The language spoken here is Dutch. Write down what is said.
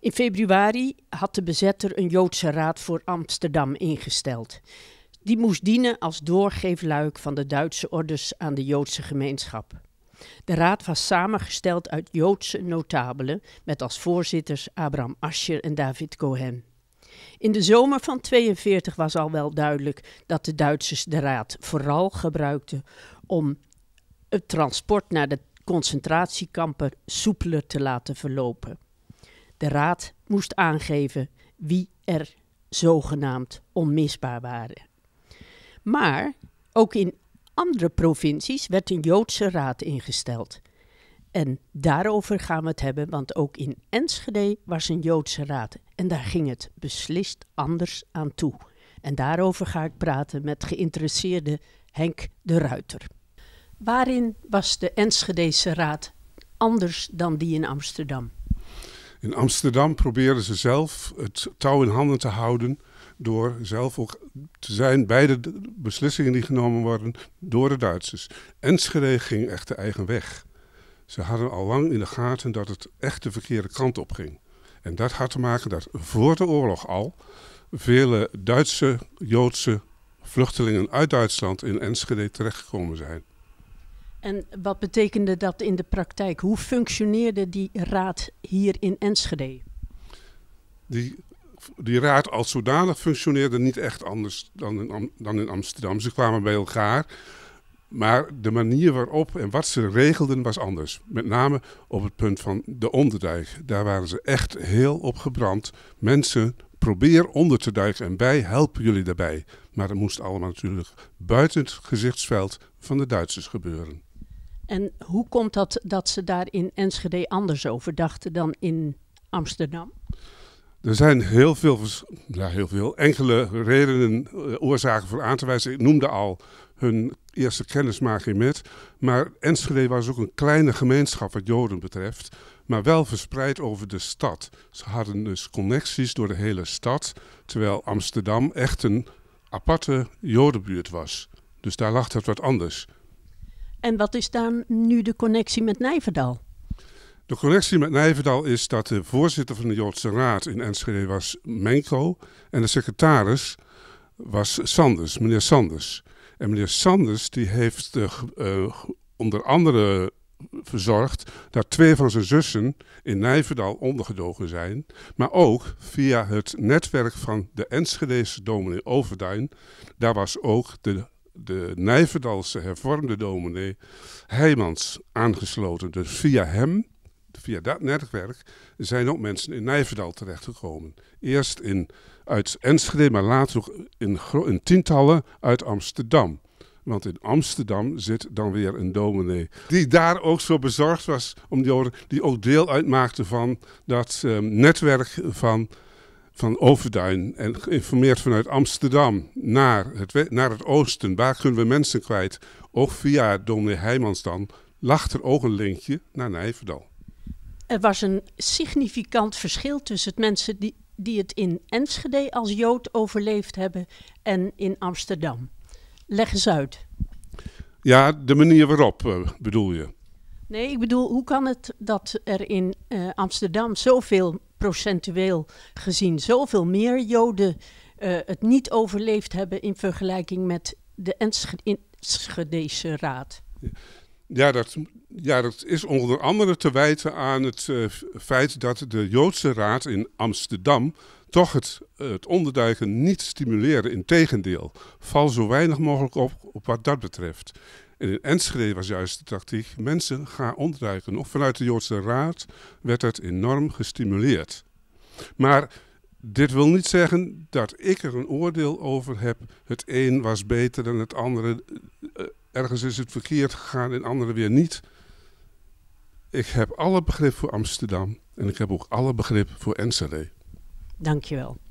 In februari had de bezetter een Joodse raad voor Amsterdam ingesteld. Die moest dienen als doorgeefluik van de Duitse orders aan de Joodse gemeenschap. De raad was samengesteld uit Joodse notabelen met als voorzitters Abraham Ascher en David Cohen. In de zomer van 42 was al wel duidelijk dat de Duitsers de raad vooral gebruikten om het transport naar de concentratiekampen soepeler te laten verlopen. De raad moest aangeven wie er zogenaamd onmisbaar waren. Maar ook in andere provincies werd een Joodse raad ingesteld. En daarover gaan we het hebben, want ook in Enschede was een Joodse raad. En daar ging het beslist anders aan toe. En daarover ga ik praten met geïnteresseerde Henk de Ruiter. Waarin was de Enschedese raad anders dan die in Amsterdam? In Amsterdam probeerden ze zelf het touw in handen te houden door zelf ook te zijn bij de beslissingen die genomen worden door de Duitsers. Enschede ging echt de eigen weg. Ze hadden al lang in de gaten dat het echt de verkeerde kant op ging. En dat had te maken dat voor de oorlog al vele Duitse, Joodse vluchtelingen uit Duitsland in Enschede terechtgekomen zijn. En wat betekende dat in de praktijk? Hoe functioneerde die raad hier in Enschede? Die, die raad als zodanig functioneerde niet echt anders dan in, dan in Amsterdam. Ze kwamen bij elkaar. Maar de manier waarop en wat ze regelden was anders. Met name op het punt van de onderdijk. Daar waren ze echt heel op gebrand. Mensen, probeer onder te duiken en wij helpen jullie daarbij. Maar dat moest allemaal natuurlijk buiten het gezichtsveld van de Duitsers gebeuren. En hoe komt dat dat ze daar in Enschede anders over dachten dan in Amsterdam? Er zijn heel veel, ja, heel veel enkele redenen, eh, oorzaken voor aan te wijzen. Ik noemde al hun eerste kennismaking met. Maar Enschede was ook een kleine gemeenschap wat Joden betreft, maar wel verspreid over de stad. Ze hadden dus connecties door de hele stad, terwijl Amsterdam echt een aparte Jodenbuurt was. Dus daar lag het wat anders. En wat is dan nu de connectie met Nijverdal? De connectie met Nijverdal is dat de voorzitter van de Joodse Raad in Enschede was Menko. En de secretaris was Sanders, meneer Sanders. En meneer Sanders die heeft eh, eh, onder andere verzorgd dat twee van zijn zussen in Nijverdal ondergedogen zijn. Maar ook via het netwerk van de Enschedese dominee Overduin, daar was ook de de Nijverdalse hervormde dominee Heijmans aangesloten. Dus via hem, via dat netwerk, zijn ook mensen in Nijverdal terechtgekomen. Eerst in, uit Enschede, maar later in, tientallen uit Amsterdam. Want in Amsterdam zit dan weer een dominee. Die daar ook zo bezorgd was om Joden. Die ook deel uitmaakte van dat ehm, netwerk van, van Overduin. En geïnformeerd vanuit Amsterdam naar het, naar het oosten. Waar kunnen we mensen kwijt? Ook via dominee Heijmans dan lag er ook een linkje naar Nijverdal. Er was een significant verschil tussen het mensen die, die het in Enschede als Jood overleefd hebben en in Amsterdam. Leg eens uit. Ja, de manier waarop eh, bedoel je. Nee, ik bedoel, hoe kan het dat er in eh, Amsterdam zoveel procentueel gezien zoveel meer Joden eh, het niet overleefd hebben in vergelijking met de Enschedese Raad? Ja, dat, ja, dat is onder andere te wijten aan het eh, feit dat de Joodse Raad in Amsterdam toch het, eh, het onderduiken niet In Integendeel, val zo weinig mogelijk op, op wat dat betreft. En in Enschede was juist de tactiek, mensen gaan onderduiken. Ook vanuit de Joodse Raad werd dat enorm gestimuleerd. Maar dit wil niet zeggen dat ik er een oordeel over heb. Het een was beter dan het andere. Eh, ergens is het verkeerd gegaan en andere weer niet. Ik heb alle begrip voor Amsterdam en ik heb ook alle begrip voor Enschede. Dankjewel.